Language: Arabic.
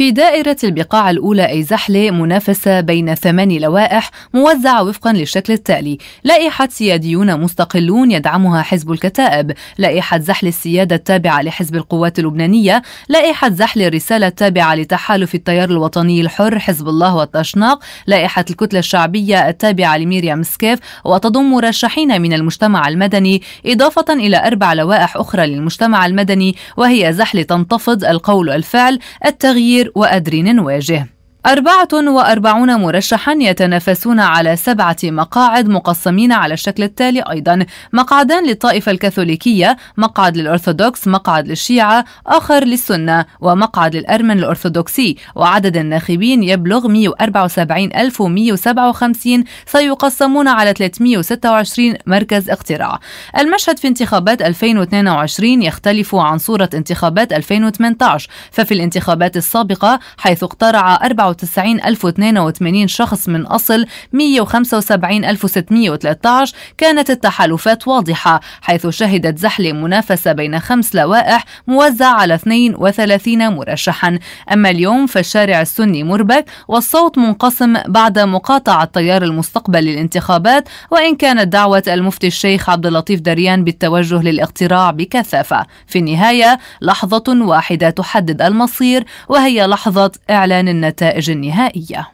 في دائرة البقاع الأولى أي زحلة منافسة بين ثماني لوائح موزعة وفقا للشكل التالي لائحة سياديون مستقلون يدعمها حزب الكتائب لائحة زحل السيادة التابعة لحزب القوات اللبنانية لائحة زحل الرسالة التابعة لتحالف التيار الوطني الحر حزب الله والطشناق لائحة الكتلة الشعبية التابعة لميريام سكيف وتضم مرشحين من المجتمع المدني إضافة إلى أربع لوائح أخرى للمجتمع المدني وهي زحل تنتفض القول والفعل التغيير وقادرين نواجه أربعة وأربعون مرشحا يتنافسون على سبعة مقاعد مقسمين على الشكل التالي أيضا مقعدان للطائفة الكاثوليكية مقعد للأرثوذكس مقعد للشيعة آخر للسنة ومقعد للأرمن الأرثوذكسي وعدد الناخبين يبلغ 174157 سيقسمون على 326 مركز اقتراع المشهد في انتخابات 2022 يختلف عن صورة انتخابات 2018 ففي الانتخابات السابقة حيث اقترع 4 97082 شخص من أصل 175613 كانت التحالفات واضحة حيث شهدت زحل منافسة بين خمس لوائح موزعة على 32 مرشحا أما اليوم فالشارع السني مربك والصوت منقسم بعد مقاطعة تيار المستقبل للانتخابات وإن كانت دعوة المفتي الشيخ عبد اللطيف دريان بالتوجه للاقتراع بكثافة في النهاية لحظة واحدة تحدد المصير وهي لحظة إعلان النتائج النتائج النهائية